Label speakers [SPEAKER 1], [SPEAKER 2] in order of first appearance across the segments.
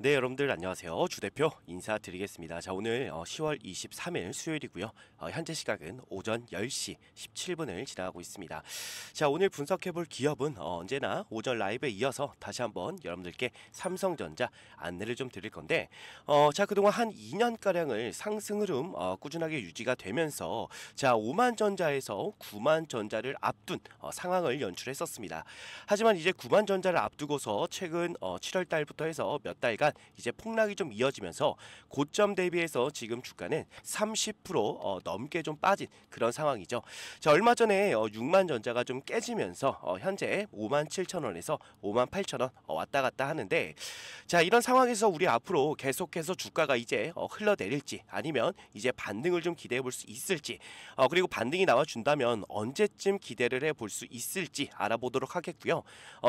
[SPEAKER 1] 네 여러분들 안녕하세요 주대표 인사드리겠습니다 자 오늘 10월 어, 23일 수요일이고요 어, 현재 시각은 오전 10시 17분을 지나가고 있습니다 자 오늘 분석해볼 기업은 어, 언제나 오전 라이브에 이어서 다시 한번 여러분들께 삼성전자 안내를 좀 드릴 건데 어, 자 그동안 한 2년가량을 상승 흐름 어, 꾸준하게 유지가 되면서 자 5만전자에서 9만전자를 앞둔 어, 상황을 연출했었습니다 하지만 이제 9만전자를 앞두고서 최근 7월달부터 해서 몇 달간 동안 이제 폭락이 좀 이어지면서 고점 대비해서 지금 주가는 30% 어, 넘게 좀 빠진 그런 상황이죠. 자 얼마 전에 6만전자가 어, 좀 깨지면서 어, 현재 5만 7천 원에서 5만 8천 원 왔다 갔다 하는데 자 이런 상황에서 우리 앞으로 계속해서 주가가 이제 흘러내릴지 아니면 이제 반등을 좀 기대해 볼 수 있을지 그리고 반등이 나와준다면 언제쯤 기대를 해 볼 수 있을지 알아보도록 하겠고요.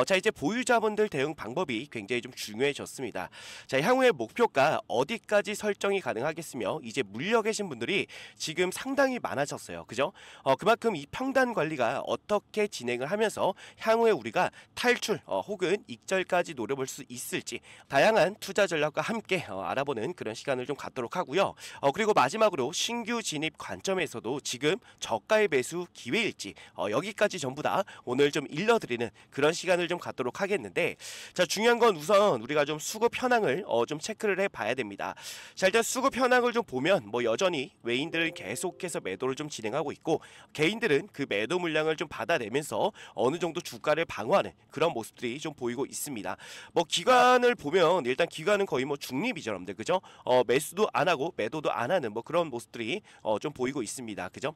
[SPEAKER 1] 자 이제 보유자분들 대응 방법이 굉장히 좀 중요해졌습니다. 자, 향후에 목표가 어디까지 설정이 가능하겠으며 이제 물려 계신 분들이 지금 상당히 많아졌어요. 그죠? 어, 그만큼 이 평단 관리가 어떻게 진행을 하면서 향후에 우리가 탈출 어, 혹은 익절까지 노려볼 수 있을지 다양한 투자 전략과 함께 어, 알아보는 그런 시간을 좀 갖도록 하고요. 어, 그리고 마지막으로 신규 진입 관점에서도 지금 저가의 매수 기회일지 어, 여기까지 전부 다 오늘 좀 일러드리는 그런 시간을 좀 갖도록 하겠는데 자 중요한 건 우선 우리가 좀 수급 현황 현황을 어, 좀 체크를 해봐야 됩니다. 자 일단 수급 현황을 좀 보면 뭐 여전히 외인들은 계속해서 매도를 좀 진행하고 있고 개인들은 그 매도 물량을 좀 받아내면서 어느 정도 주가를 방어하는 그런 모습들이 좀 보이고 있습니다. 뭐 기관을 보면 일단 기관은 거의 뭐 중립이죠, 여러분들 그죠? 어, 매수도 안 하고 매도도 안 하는 뭐 그런 모습들이 어, 좀 보이고 있습니다, 그죠?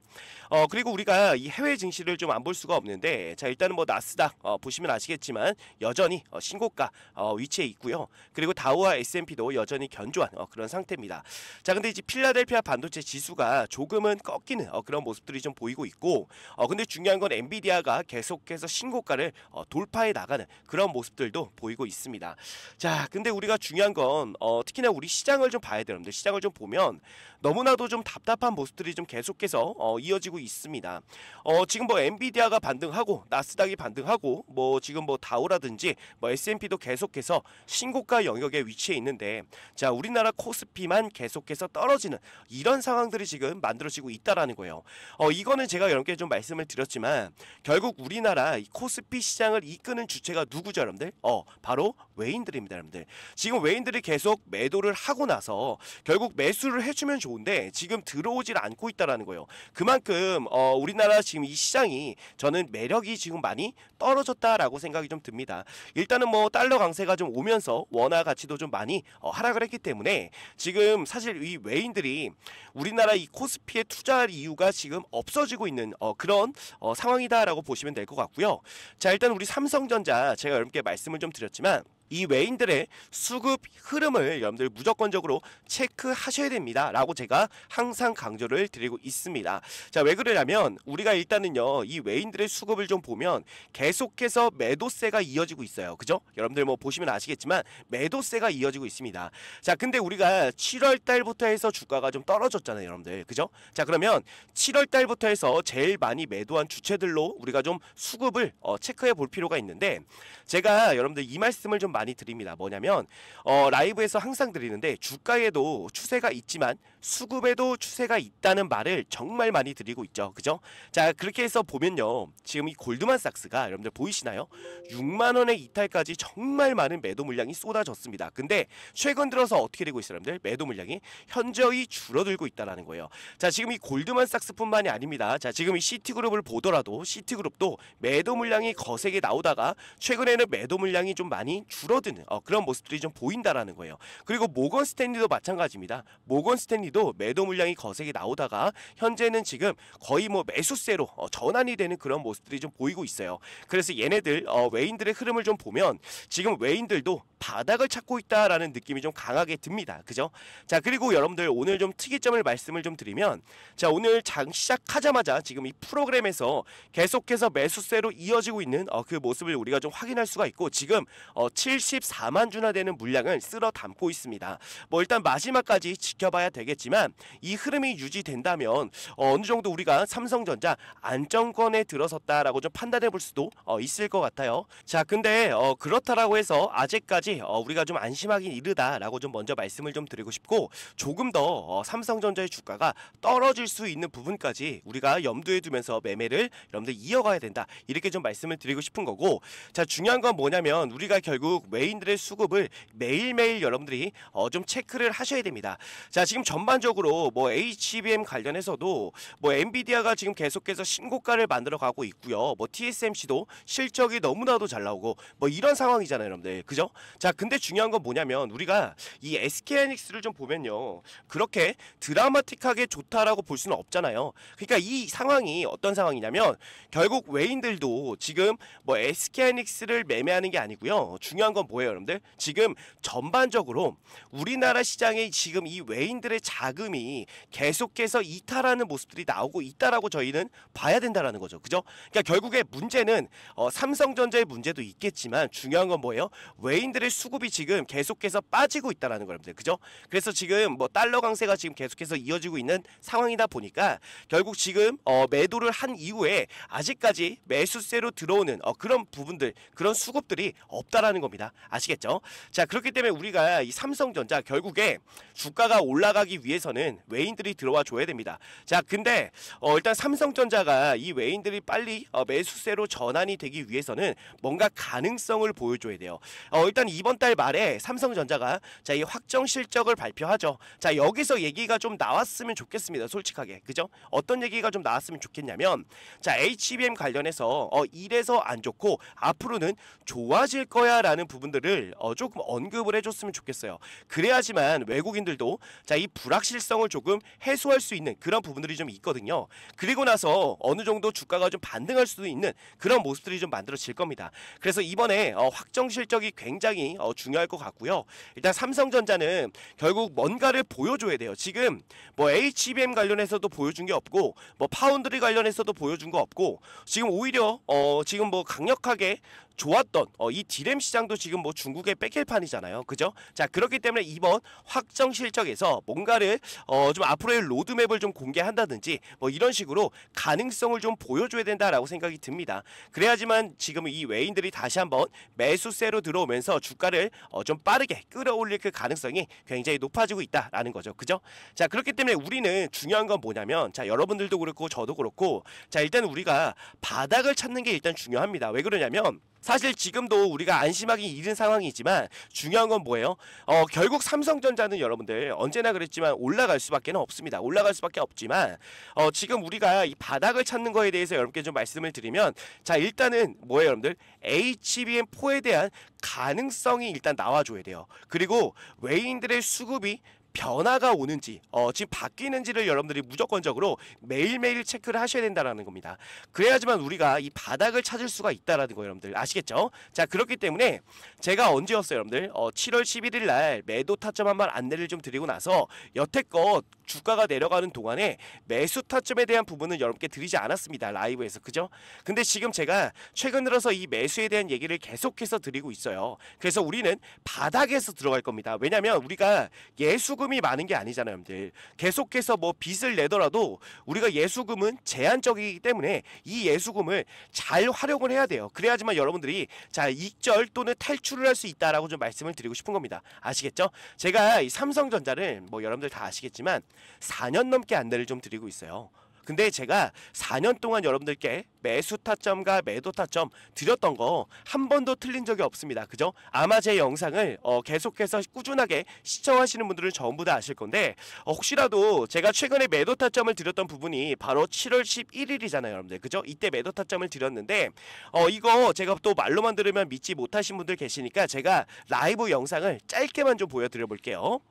[SPEAKER 1] 어, 그리고 우리가 이 해외 증시를 좀 안 볼 수가 없는데 자 일단은 뭐 나스닥 어, 보시면 아시겠지만 여전히 어, 신고가 어, 위치에 있고요. 그리고 다우 다우와 S&P도 여전히 견조한 어, 그런 상태입니다. 자, 근데 이제 필라델피아 반도체 지수가 조금은 꺾이는 어, 그런 모습들이 좀 보이고 있고, 어, 근데 중요한 건 엔비디아가 계속해서 신고가를 어, 돌파해 나가는 그런 모습들도 보이고 있습니다. 자, 근데 우리가 중요한 건 어, 특히나 우리 시장을 좀 봐야 되는데 시장을 좀 보면 너무나도 좀 답답한 모습들이 좀 계속해서 어, 이어지고 있습니다. 어, 지금 뭐 엔비디아가 반등하고 나스닥이 반등하고 뭐 지금 뭐 다우라든지 뭐 S&P도 계속해서 신고가 영역에 위치에 있는데 자 우리나라 코스피만 계속해서 떨어지는 이런 상황들이 지금 만들어지고 있다라는 거예요. 어 이거는 제가 여러분께 좀 말씀을 드렸지만 결국 우리나라 코스피 시장을 이끄는 주체가 누구죠, 여러분들? 어 바로 외인들입니다, 여러분들. 지금 외인들이 계속 매도를 하고 나서 결국 매수를 해주면 좋은데 지금 들어오질 않고 있다라는 거예요. 그만큼 어 우리나라 지금 이 시장이 저는 매력이 지금 많이 떨어졌다라고 생각이 좀 듭니다. 일단은 뭐 달러 강세가 좀 오면서 원화 가치도 가치도 좀 많이 어, 하락을 했기 때문에 지금 사실 이 외인들이 우리나라 이 코스피에 투자할 이유가 지금 없어지고 있는 어, 그런 어, 상황이다라고 보시면 될 것 같고요. 자 일단 우리 삼성전자 제가 여러분께 말씀을 좀 드렸지만 이 외인들의 수급 흐름을 여러분들 무조건적으로 체크하셔야 됩니다. 라고 제가 항상 강조를 드리고 있습니다. 자, 왜 그러냐면 우리가 일단은요. 이 외인들의 수급을 좀 보면 계속해서 매도세가 이어지고 있어요. 그죠? 여러분들 뭐 보시면 아시겠지만 매도세가 이어지고 있습니다. 자, 근데 우리가 7월 달부터 해서 주가가 좀 떨어졌잖아요, 여러분들. 그죠? 자, 그러면 7월 달부터 해서 제일 많이 매도한 주체들로 우리가 좀 수급을 어, 체크해 볼 필요가 있는데 제가 여러분들 이 말씀을 좀 많이 많이 드립니다. 뭐냐면 어, 라이브에서 항상 드리는데 주가에도 추세가 있지만 수급에도 추세가 있다는 말을 정말 많이 드리고 있죠. 그죠? 자 그렇게 해서 보면요. 지금 이 골드만삭스가 여러분들 보이시나요? 6만원의 이탈까지 정말 많은 매도 물량이 쏟아졌습니다. 근데 최근 들어서 어떻게 되고 있어요? 여러분들 매도 물량이 현저히 줄어들고 있다는 거예요. 자 지금 이 골드만삭스뿐만이 아닙니다. 자 지금 이 시티그룹을 보더라도 시티그룹도 매도 물량이 거세게 나오다가 최근에는 매도 물량이 좀 많이 줄어 줄어드는 어, 그런 모습들이 좀 보인다라는 거예요. 그리고 모건 스탠리도 마찬가지입니다. 모건 스탠리도 매도 물량이 거세게 나오다가 현재는 지금 거의 뭐 매수세로 어, 전환이 되는 그런 모습들이 좀 보이고 있어요. 그래서 얘네들 어, 외인들의 흐름을 좀 보면 지금 외인들도 바닥을 찾고 있다라는 느낌이 좀 강하게 듭니다. 그죠? 자, 그리고 여러분들 오늘 좀 특이점을 말씀을 좀 드리면 자, 오늘 장 시작하자마자 지금 이 프로그램에서 계속해서 매수세로 이어지고 있는 어, 그 모습을 우리가 좀 확인할 수가 있고 지금 어, 7 74만 주나 되는 물량을 쓸어 담고 있습니다. 뭐 일단 마지막까지 지켜봐야 되겠지만 이 흐름이 유지된다면 어, 어느 정도 우리가 삼성전자 안정권에 들어섰다라고 좀 판단해 볼 수도 어, 있을 것 같아요. 자 근데 어, 그렇다라고 해서 아직까지 우리가 좀 안심하기 이르다라고 좀 먼저 말씀을 좀 드리고 싶고 조금 더 삼성전자의 주가가 떨어질 수 있는 부분까지 우리가 염두에 두면서 매매를 여러분들 이어가야 된다 이렇게 좀 말씀을 드리고 싶은 거고 자 중요한 건 뭐냐면 우리가 결국 결국 외인들의 수급을 매일매일 여러분들이 어, 좀 체크를 하셔야 됩니다. 자, 지금 전반적으로 뭐 HBM 관련해서도 뭐 엔비디아가 지금 계속해서 신고가를 만들어 가고 있고요. 뭐 TSMC도 실적이 너무나도 잘 나오고 뭐 이런 상황이잖아요, 여러분들. 그죠? 자, 근데 중요한 건 뭐냐면 우리가 이 SK 하이닉스를 좀 보면요. 그렇게 드라마틱하게 좋다라고 볼 수는 없잖아요. 그러니까 이 상황이 어떤 상황이냐면 결국 외인들도 지금 뭐 SK 하이닉스를 매매하는 게 아니고요. 중요한 중요한 건 뭐예요, 여러분들? 지금 전반적으로 우리나라 시장에 지금 이 외인들의 자금이 계속해서 이탈하는 모습들이 나오고 있다라고 저희는 봐야 된다라는 거죠. 그죠? 그러니까 결국에 문제는 어, 삼성전자의 문제도 있겠지만 중요한 건 뭐예요? 외인들의 수급이 지금 계속해서 빠지고 있다라는 거랍니다. 그죠? 그래서 지금 뭐 달러 강세가 지금 계속해서 이어지고 있는 상황이다 보니까 결국 지금 어, 매도를 한 이후에 아직까지 매수세로 들어오는 어, 그런 부분들, 그런 수급들이 없다라는 겁니다. 있니다 아시겠죠? 자, 그렇기 때문에 우리가 이 삼성전자 결국에 주가가 올라가기 위해서는 외인들이 들어와 줘야 됩니다. 자, 근데 어, 일단 삼성전자가 이 외인들이 빨리 어, 매수세로 전환이 되기 위해서는 뭔가 가능성을 보여줘야 돼요. 어, 일단 이번 달 말에 삼성전자가 자, 이 확정 실적을 발표하죠. 자, 여기서 얘기가 좀 나왔으면 좋겠습니다. 솔직하게. 그죠? 어떤 얘기가 좀 나왔으면 좋겠냐면 자, HBM 관련해서 어, 이래서 안 좋고 앞으로는 좋아질 거야 라는 부분들을 어, 조금 언급을 해줬으면 좋겠어요. 그래야지만 외국인들도 자 이 불확실성을 조금 해소할 수 있는 그런 부분들이 좀 있거든요. 그리고 나서 어느 정도 주가가 좀 반등할 수도 있는 그런 모습들이 좀 만들어질 겁니다. 그래서 이번에 어, 확정 실적이 굉장히 어, 중요할 것 같고요. 일단 삼성전자는 결국 뭔가를 보여줘야 돼요. 지금 뭐 HBM 관련해서도 보여준 게 없고 뭐 파운드리 관련해서도 보여준 거 없고 지금 오히려 어, 지금 뭐 강력하게 좋았던 어, 이 디램 시장도 지금 뭐 중국의 뺏길 판이잖아요. 그죠? 자 그렇기 때문에 이번 확정 실적에서 뭔가를 어, 좀 앞으로의 로드맵을 좀 공개한다든지 뭐 이런 식으로 가능성을 좀 보여줘야 된다라고 생각이 듭니다. 그래야지만 지금 이 외인들이 다시 한번 매수세로 들어오면서 주가를 어, 좀 빠르게 끌어올릴 그 가능성이 굉장히 높아지고 있다라는 거죠. 그죠? 자 그렇기 때문에 우리는 중요한 건 뭐냐면 자 여러분들도 그렇고 저도 그렇고 자 일단 우리가 바닥을 찾는 게 일단 중요합니다. 왜 그러냐면 사실 지금도 우리가 안심하기 이른 상황이지만 중요한 건 뭐예요? 어, 결국 삼성전자는 여러분들 언제나 그랬지만 올라갈 수밖에 없습니다. 올라갈 수밖에 없지만 어, 지금 우리가 이 바닥을 찾는 거에 대해서 여러분께 좀 말씀을 드리면 자 일단은 뭐예요 여러분들 HBM4에 대한 가능성이 일단 나와줘야 돼요. 그리고 외인들의 수급이 변화가 오는지 어, 지금 바뀌는지를 여러분들이 무조건적으로 매일매일 체크를 하셔야 된다라는 겁니다. 그래야지만 우리가 이 바닥을 찾을 수가 있다라는 거 여러분들 아시겠죠? 자 그렇기 때문에 제가 언제였어요 여러분들 어, 7월 11일 날 매도 타점 한번 안내를 좀 드리고 나서 여태껏 주가가 내려가는 동안에 매수 타점에 대한 부분은 여러분께 드리지 않았습니다. 라이브에서 그죠? 근데 지금 제가 최근 들어서 이 매수에 대한 얘기를 계속해서 드리고 있어요. 그래서 우리는 바닥에서 들어갈 겁니다. 왜냐하면 우리가 예수금 예수금이 많은 게 아니잖아요, 여러 계속해서 뭐 빚을 내더라도 우리가 예수금은 제한적이기 때문에 이 예수금을 잘 활용을 해야 돼요. 그래야지만 여러분들이 자, 익절 또는 탈출을 할 수 있다라고 좀 말씀을 드리고 싶은 겁니다. 아시겠죠? 제가 이 삼성전자를 뭐 여러분들 다 아시겠지만 4년 넘게 안내를 좀 드리고 있어요. 근데 제가 4년 동안 여러분들께 매수 타점과 매도 타점 드렸던 거 한 번도 틀린 적이 없습니다. 그죠? 아마 제 영상을 어 계속해서 꾸준하게 시청하시는 분들은 전부 다 아실 건데 어 혹시라도 제가 최근에 매도 타점을 드렸던 부분이 바로 7월 11일이잖아요, 여러분들. 그죠? 이때 매도 타점을 드렸는데 어 이거 제가 또 말로만 들으면 믿지 못하신 분들 계시니까 제가 라이브 영상을 짧게만 좀 보여드려 볼게요.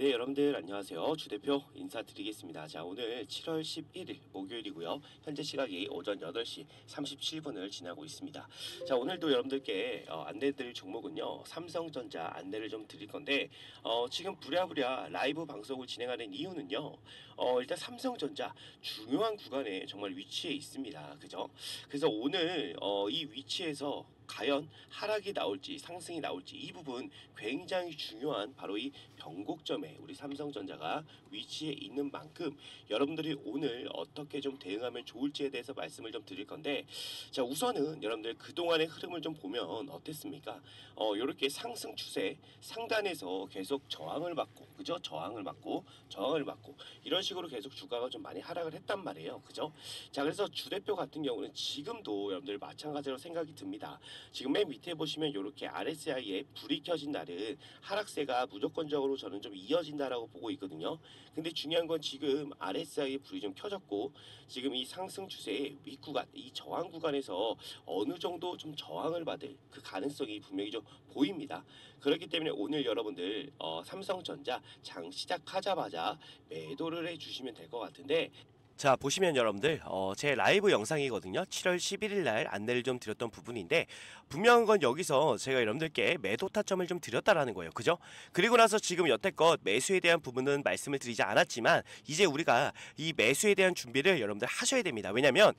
[SPEAKER 1] 네, 여러분들 안녕하세요. 주 대표 인사드리겠습니다. 자, 오늘 7월 11일 목요일이고요. 현재 시각이 오전 8시 37분을 지나고 있습니다. 자, 오늘도 여러분들께 어, 안내드릴 종목은요. 삼성전자 안내를 좀 드릴 건데 어, 지금 부랴부랴 라이브 방송을 진행하는 이유는요. 어, 일단 삼성전자 중요한 구간에 정말 위치해 있습니다. 그죠? 그래서 오늘 어, 이 위치에서 과연 하락이 나올지 상승이 나올지 이 부분 굉장히 중요한 바로 이 변곡점에 우리 삼성전자가 위치해 있는 만큼 여러분들이 오늘 어떻게 좀 대응하면 좋을지에 대해서 말씀을 좀 드릴 건데 자 우선은 여러분들 그동안의 흐름을 좀 보면 어땠습니까? 어 이렇게 상승 추세 상단에서 계속 저항을 받고 그죠? 저항을 받고 저항을 받고 이런 식으로 계속 주가가 좀 많이 하락을 했단 말이에요. 그죠? 자 그래서 주대표 같은 경우는 지금도 여러분들 마찬가지로 생각이 듭니다. 지금 맨 밑에 보시면 이렇게 RSI에 불이 켜진 날은 하락세가 무조건적으로 저는 좀 이어진다라고 보고 있거든요. 근데 중요한 건 지금 RSI에 불이 좀 켜졌고 지금 이 상승 추세의 윗구간, 이 저항 구간에서 어느 정도 좀 저항을 받을 그 가능성이 분명히 좀 보입니다. 그렇기 때문에 오늘 여러분들 어, 삼성전자 장 시작하자마자 매도를 해주시면 될 것 같은데 자 보시면 여러분들 어, 제 라이브 영상이거든요 7월 11일 날 안내를 좀 드렸던 부분인데 분명한 건 여기서 제가 여러분들께 매도 타점을 좀 드렸다라는 거예요 그죠 그리고 나서 지금 여태껏 매수에 대한 부분은 말씀을 드리지 않았지만 이제 우리가 이 매수에 대한 준비를 여러분들 하셔야 됩니다 왜냐면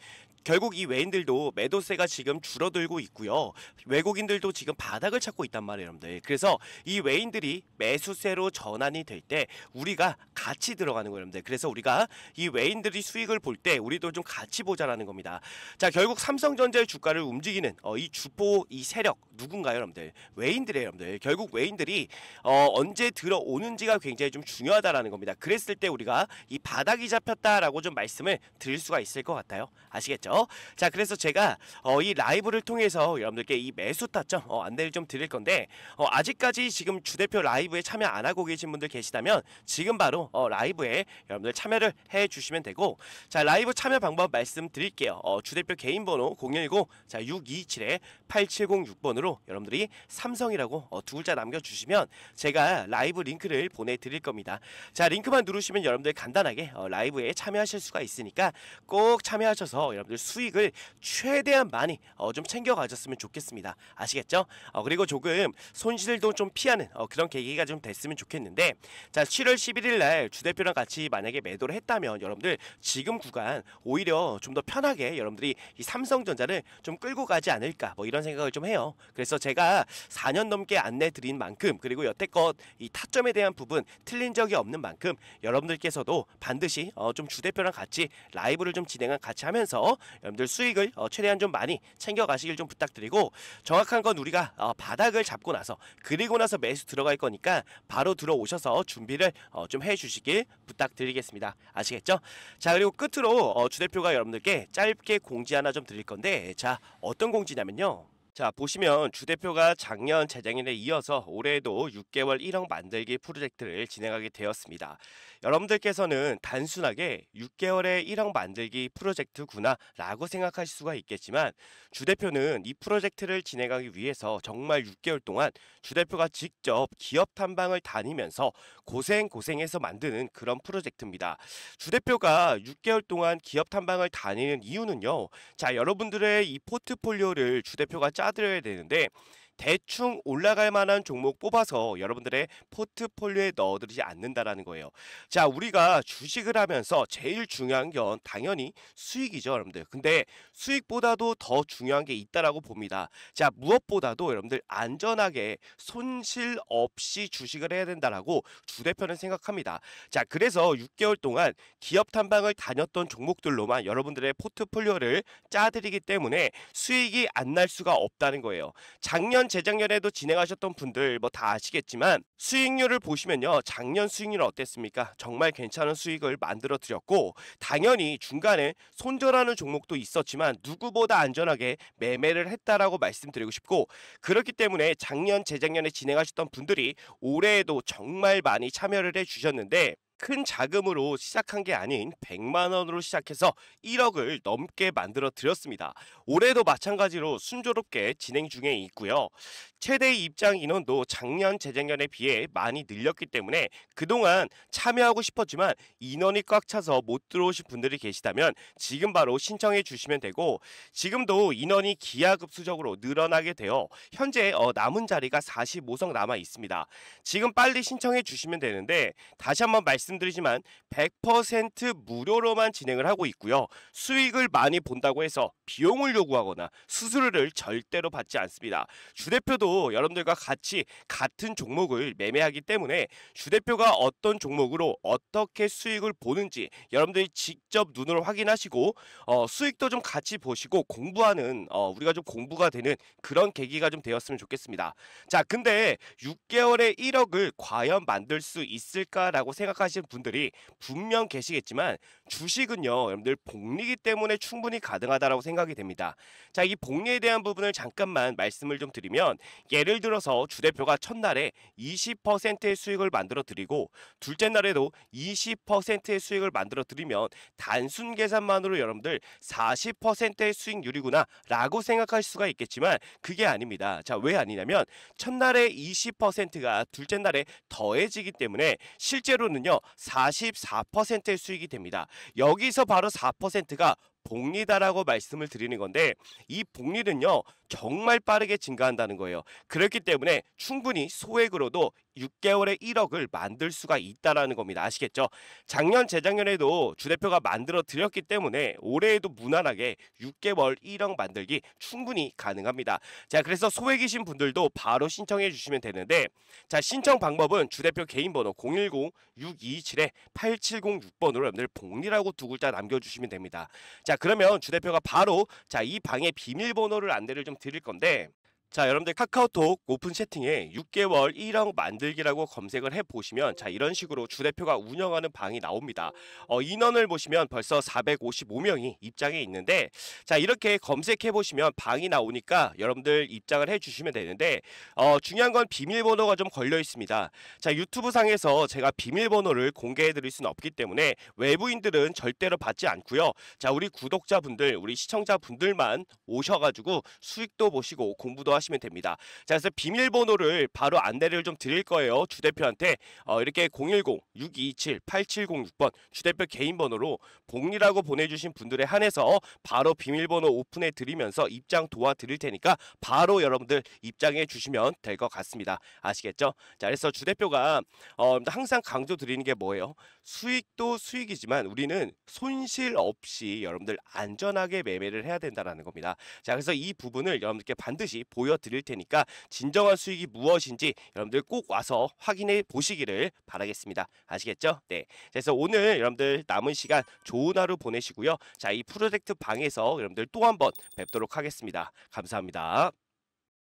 [SPEAKER 1] 결국 이 외인들도 매도세가 지금 줄어들고 있고요. 외국인들도 지금 바닥을 찾고 있단 말이에요, 여러분들. 그래서 이 외인들이 매수세로 전환이 될 때 우리가 같이 들어가는 거예요, 여러분들. 그래서 우리가 이 외인들이 수익을 볼 때 우리도 좀 같이 보자라는 겁니다. 자 결국 삼성전자의 주가를 움직이는 어, 이 주포 이 세력 누군가요 여러분들 외인들이에요 여러분들 결국 외인들이 어, 언제 들어오는지가 굉장히 좀 중요하다라는 겁니다. 그랬을 때 우리가 이 바닥이 잡혔다라고 좀 말씀을 드릴 수가 있을 것 같아요. 아시겠죠? 자 그래서 제가 어, 이 라이브를 통해서 여러분들께 이 매수 타점 어, 안내를 좀 드릴 건데 어, 아직까지 지금 주 대표 라이브에 참여 안 하고 계신 분들 계시다면 지금 바로 어, 라이브에 여러분들 참여를 해주시면 되고 자 라이브 참여 방법 말씀드릴게요. 어, 주대표 개인 번호 010자6 2 7 8706번으로 여러분들이 삼성이라고 어, 두 글자 남겨주시면 제가 라이브 링크를 보내드릴 겁니다. 자 링크만 누르시면 여러분들 간단하게 어, 라이브에 참여하실 수가 있으니까 꼭 참여하셔서 여러분들 수익을 최대한 많이 어, 좀 챙겨가셨으면 좋겠습니다. 아시겠죠? 어, 그리고 조금 손실도 좀 피하는 어, 그런 계기가 좀 됐으면 좋겠는데 자 7월 11일 날 주대표랑 같이 만약에 매도를 했다면 여러분들 지금 구간 오히려 좀 더 편하게 여러분들이 이 삼성전자를 좀 끌고 가지 않을까 뭐 이런 생각을 좀 해요. 그래서 제가 4년 넘게 안내 드린 만큼 그리고 여태껏 이 타점에 대한 부분 틀린 적이 없는 만큼 여러분들께서도 반드시 어 좀주 대표랑 같이 라이브를 좀진행한 같이 하면서 여러분들 수익을 어 최대한 좀 많이 챙겨 가시길 좀 부탁드리고 정확한 건 우리가 어 바닥을 잡고 나서 그리고 나서 매수 들어갈 거니까 바로 들어오셔서 준비를 어, 좀 해주시길 부탁드리겠습니다. 아시겠죠? 자 그리고 끝으로 어, 주 대표가 여러분들께 짧게 공지 하나 좀 드릴 건데 자 어떤 공지냐면요. 자, 보시면 주 대표가 작년 재작년에 이어서 올해에도 6개월 1억 만들기 프로젝트를 진행하게 되었습니다. 여러분들께서는 단순하게 6개월에 1억 만들기 프로젝트구나라고 생각하실 수가 있겠지만 주 대표는 이 프로젝트를 진행하기 위해서 정말 6개월 동안 주 대표가 직접 기업 탐방을 다니면서 고생 고생해서 만드는 그런 프로젝트입니다. 주 대표가 6개월 동안 기업 탐방을 다니는 이유는요. 자, 여러분들의 이 포트폴리오를 주 대표가 짜 따드려야 되는데 대충 올라갈 만한 종목 뽑아서 여러분들의 포트폴리오에 넣어드리지 않는다라는 거예요. 자, 우리가 주식을 하면서 제일 중요한 건 당연히 수익이죠, 여러분들. 근데 수익보다도 더 중요한 게 있다라고 봅니다. 자, 무엇보다도 여러분들 안전하게 손실 없이 주식을 해야 된다라고 주 대표는 생각합니다. 자, 그래서 6개월 동안 기업 탐방을 다녔던 종목들로만 여러분들의 포트폴리오를 짜드리기 때문에 수익이 안 날 수가 없다는 거예요. 작년 재작년에도 진행하셨던 분들 뭐 다 아시겠지만 수익률을 보시면요. 작년 수익률 어땠습니까? 정말 괜찮은 수익을 만들어 드렸고 당연히 중간에 손절하는 종목도 있었지만 누구보다 안전하게 매매를 했다라고 말씀드리고 싶고 그렇기 때문에 작년 재작년에 진행하셨던 분들이 올해에도 정말 많이 참여를 해 주셨는데 큰 자금으로 시작한 게 아닌 100만 원으로 시작해서 1억을 넘게 만들어 드렸습니다. 올해도 마찬가지로 순조롭게 진행 중에 있고요. 최대 입장 인원도 작년 재작년에 비해 많이 늘렸기 때문에 그동안 참여하고 싶었지만 인원이 꽉 차서 못 들어오신 분들이 계시다면 지금 바로 신청해 주시면 되고 지금도 인원이 기하급수적으로 늘어나게 되어 현재 어, 남은 자리가 45석 남아 있습니다. 지금 빨리 신청해 주시면 되는데 다시 한번 말씀 말씀드리지만 100% 무료로만 진행을 하고 있고요. 수익을 많이 본다고 해서 비용을 요구하거나 수수료를 절대로 받지 않습니다. 주대표도 여러분들과 같이 같은 종목을 매매하기 때문에 주대표가 어떤 종목으로 어떻게 수익을 보는지 여러분들이 직접 눈으로 확인하시고 어, 수익도 좀 같이 보시고 공부하는 어, 우리가 좀 공부가 되는 그런 계기가 좀 되었으면 좋겠습니다. 자 근데 6개월에 1억을 과연 만들 수 있을까라고 생각하시는 계신 분들이 분명 계시겠지만 주식은요 여러분들 복리기 때문에 충분히 가능하다라고 생각이 됩니다. 자 이 복리에 대한 부분을 잠깐만 말씀을 좀 드리면 예를 들어서 주 대표가 첫날에 20%의 수익을 만들어 드리고 둘째 날에도 20%의 수익을 만들어 드리면 단순 계산만으로 여러분들 40%의 수익률이구나 라고 생각할 수가 있겠지만 그게 아닙니다. 자 왜 아니냐면 첫날에 20%가 둘째 날에 더해지기 때문에 실제로는요 44%의 수익이 됩니다. 여기서 바로 4%가 복리다라고 말씀을 드리는 건데 이 복리는요 정말 빠르게 증가한다는 거예요. 그렇기 때문에 충분히 소액으로도 6개월에 1억을 만들 수가 있다라는 겁니다. 아시겠죠? 작년 재작년에도 주대표가 만들어 드렸기 때문에 올해에도 무난하게 6개월 1억 만들기 충분히 가능합니다. 자, 그래서 소액이신 분들도 바로 신청해 주시면 되는데 자, 신청 방법은 주대표 개인 번호 010-627-8706번으로 여러분들 복리라고 두 글자 남겨 주시면 됩니다. 자, 그러면 주대표가 바로 자, 이 방의 비밀번호를 안내를 좀 드릴 건데 자 여러분들 카카오톡 오픈 채팅에 6개월 1억 만들기라고 검색을 해보시면 자 이런 식으로 주대표가 운영하는 방이 나옵니다. 어, 인원을 보시면 벌써 455명이 입장해 있는데 자 이렇게 검색해보시면 방이 나오니까 여러분들 입장을 해주시면 되는데 어, 중요한 건 비밀번호가 좀 걸려 있습니다. 자 유튜브 상에서 제가 비밀번호를 공개해드릴 수는 없기 때문에 외부인들은 절대로 받지 않고요. 자 우리 구독자분들 우리 시청자분들만 오셔가지고 수익도 보시고 공부도 하시면 됩니다. 자, 그래서 비밀번호를 바로 안내를 좀 드릴 거예요. 주대표한테 어, 이렇게 010-627-8706번 주대표 개인 번호로 복리라고 보내주신 분들에 한해서 바로 비밀번호 오픈해 드리면서 입장 도와드릴 테니까 바로 여러분들 입장해 주시면 될 것 같습니다. 아시겠죠? 자, 그래서 주대표가 어, 항상 강조 드리는 게 뭐예요? 수익도 수익이지만 우리는 손실 없이 여러분들 안전하게 매매를 해야 된다는 겁니다. 자, 그래서 이 부분을 여러분들께 반드시 보여 보여드릴 테니까 진정한 수익이 무엇인지 여러분들 꼭 와서 확인해 보시기를 바라겠습니다. 아시겠죠? 네. 그래서 오늘 여러분들 남은 시간 좋은 하루 보내시고요. 자, 이 프로젝트 방에서 여러분들 또 한 번 뵙도록 하겠습니다. 감사합니다.